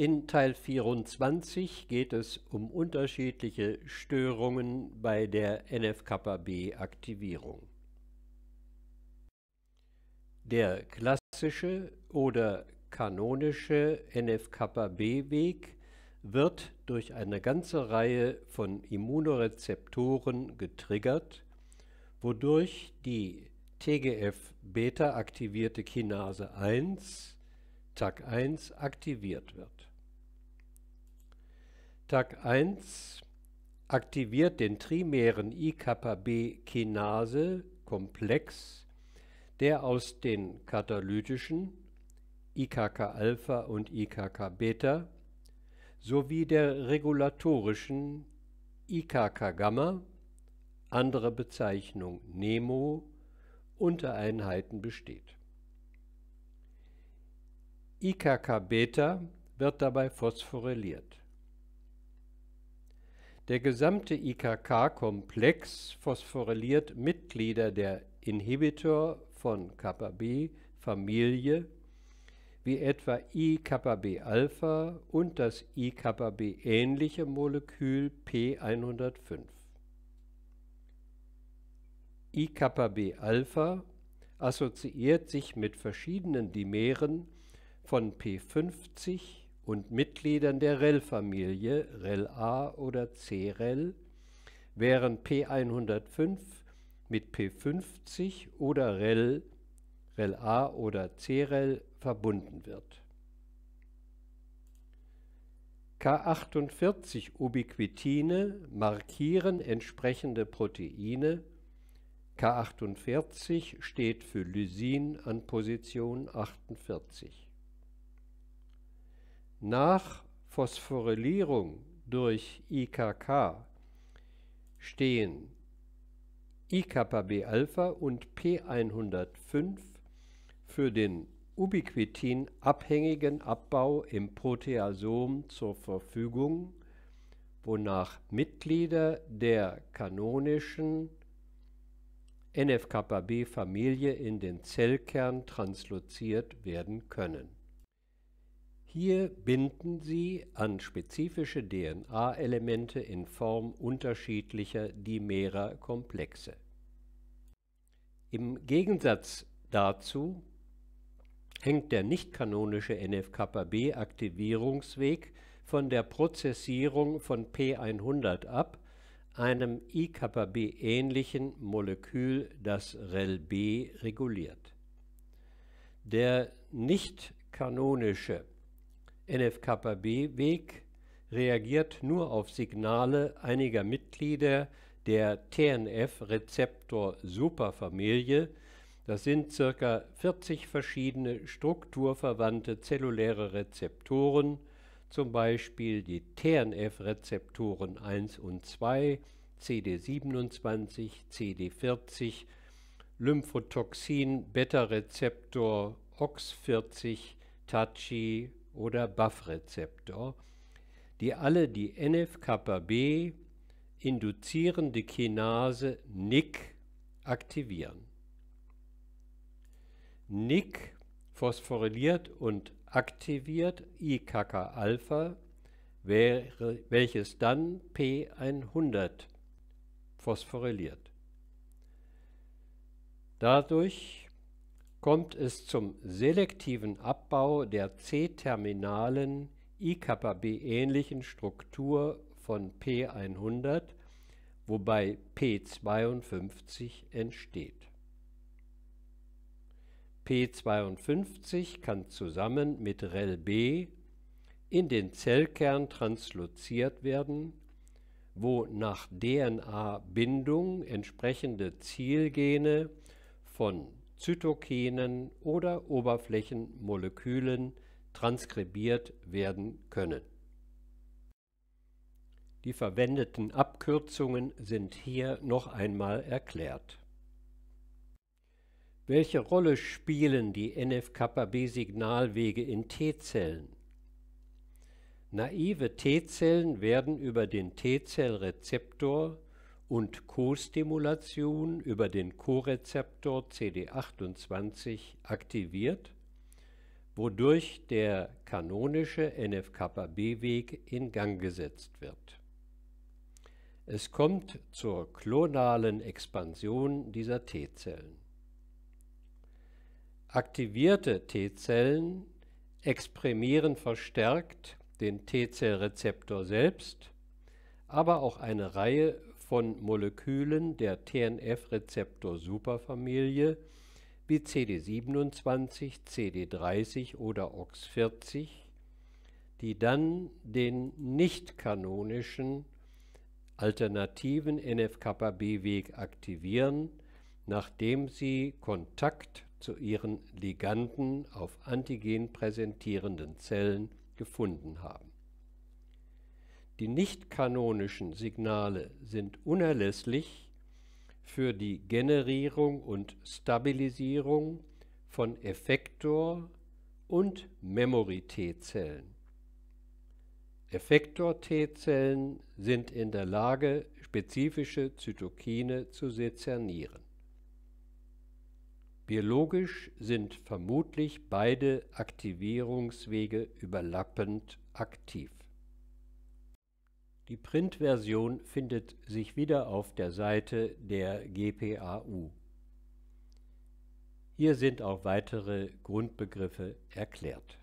In Teil 24 geht es um unterschiedliche Störungen bei der nf kappa b aktivierung Der klassische oder kanonische nf kappa b weg wird durch eine ganze Reihe von Immunorezeptoren getriggert, wodurch die TGF-Beta-aktivierte Kinase 1 TAC1 aktiviert wird. Tag 1 aktiviert den trimären IKB-Kinase-Komplex, der aus den katalytischen IKK-Alpha und IKK-Beta sowie der regulatorischen IKK-Gamma, andere Bezeichnung NEMO, Untereinheiten besteht. IKK-Beta wird dabei phosphoryliert. Der gesamte IKK-Komplex phosphoryliert Mitglieder der Inhibitor von κB-Familie wie etwa IKB-Alpha und das IKB-ähnliche Molekül P105. IKB-Alpha assoziiert sich mit verschiedenen Dimeren von P50, und Mitgliedern der REL-Familie, REL-A oder CREL, während P105 mit P50 oder REL, REL-A oder CREL verbunden wird. K48 Ubiquitine markieren entsprechende Proteine. K48 steht für Lysin an Position 48. Nach Phosphorylierung durch IKK stehen IKB-Alpha und P105 für den ubiquitin-abhängigen Abbau im Proteasom zur Verfügung, wonach Mitglieder der kanonischen NFKB-Familie in den Zellkern transloziert werden können hier binden sie an spezifische DNA-Elemente in Form unterschiedlicher dimerer Komplexe. Im Gegensatz dazu hängt der nicht kanonische nf kappa b aktivierungsweg von der Prozessierung von P100 ab, einem IKB-ähnlichen Molekül, das REL-B reguliert. Der nicht-kanonische NFKB-Weg reagiert nur auf Signale einiger Mitglieder der TNF-Rezeptor-Superfamilie, das sind circa 40 verschiedene strukturverwandte zelluläre Rezeptoren, zum Beispiel die TNF-Rezeptoren 1 und 2, CD27, CD40, Lymphotoxin-Beta-Rezeptor OX40, TACI, oder BAF-Rezeptor, die alle die nf kappa b induzierende Kinase NIC aktivieren. NIC phosphoryliert und aktiviert IKK-Alpha, welches dann P100 phosphoryliert. Dadurch kommt es zum selektiven Abbau der C-terminalen IKB-ähnlichen Struktur von P100, wobei P52 entsteht. P52 kann zusammen mit RELB in den Zellkern transloziert werden, wo nach DNA-Bindung entsprechende Zielgene von Zytokinen oder Oberflächenmolekülen transkribiert werden können. Die verwendeten Abkürzungen sind hier noch einmal erklärt. Welche Rolle spielen die nf kappa b signalwege in T-Zellen? Naive T-Zellen werden über den T-Zellrezeptor und Co-Stimulation über den Co-Rezeptor CD28 aktiviert, wodurch der kanonische nf kappa b weg in Gang gesetzt wird. Es kommt zur klonalen Expansion dieser T-Zellen. Aktivierte T-Zellen exprimieren verstärkt den T-Zellrezeptor selbst, aber auch eine Reihe von Molekülen der TNF-Rezeptor-Superfamilie wie CD27, CD30 oder OX40, die dann den nicht kanonischen alternativen nf kappa b weg aktivieren, nachdem sie Kontakt zu ihren Liganden auf antigen präsentierenden Zellen gefunden haben. Die nicht-kanonischen Signale sind unerlässlich für die Generierung und Stabilisierung von Effektor- und Memory-T-Zellen. Effektor-T-Zellen sind in der Lage, spezifische Zytokine zu sezernieren. Biologisch sind vermutlich beide Aktivierungswege überlappend aktiv. Die Printversion findet sich wieder auf der Seite der GPAU. Hier sind auch weitere Grundbegriffe erklärt.